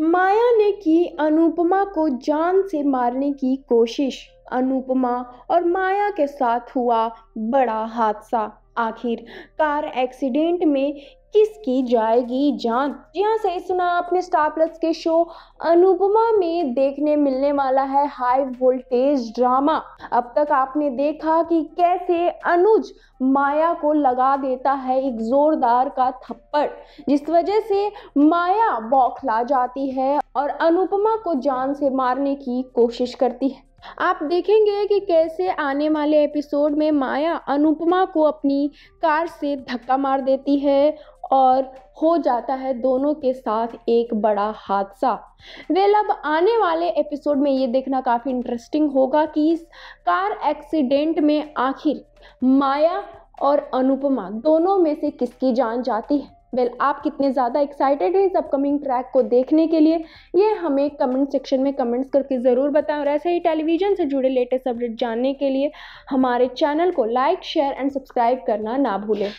माया ने की अनुपमा को जान से मारने की कोशिश अनुपमा और माया के साथ हुआ बड़ा हादसा आखिर कार एक्सीडेंट में इसकी जाएगी जान जी हाँ सही सुना आपने स्टार प्लस के शो अनुपमा में देखने मिलने वाला है हाई वोल्टेज ड्रामा अब तक आपने देखा कि कैसे अनुज माया को लगा देता है एक जोरदार का थप्पड़ जिस वजह से माया बौखला जाती है और अनुपमा को जान से मारने की कोशिश करती है आप देखेंगे कि कैसे आने वाले एपिसोड में माया अनुपमा को अपनी कार से धक्का मार देती है और हो जाता है दोनों के साथ एक बड़ा हादसा वेल अब आने वाले एपिसोड में ये देखना काफ़ी इंटरेस्टिंग होगा कि इस कार एक्सीडेंट में आखिर माया और अनुपमा दोनों में से किसकी जान जाती है वेल well, आप कितने ज़्यादा एक्साइटेड हैं इस अपकमिंग ट्रैक को देखने के लिए ये हमें कमेंट सेक्शन में कमेंट्स करके ज़रूर बताएं और ऐसे ही टेलीविज़न से जुड़े लेटेस्ट अपडेट जानने के लिए हमारे चैनल को लाइक शेयर एंड सब्सक्राइब करना ना भूलें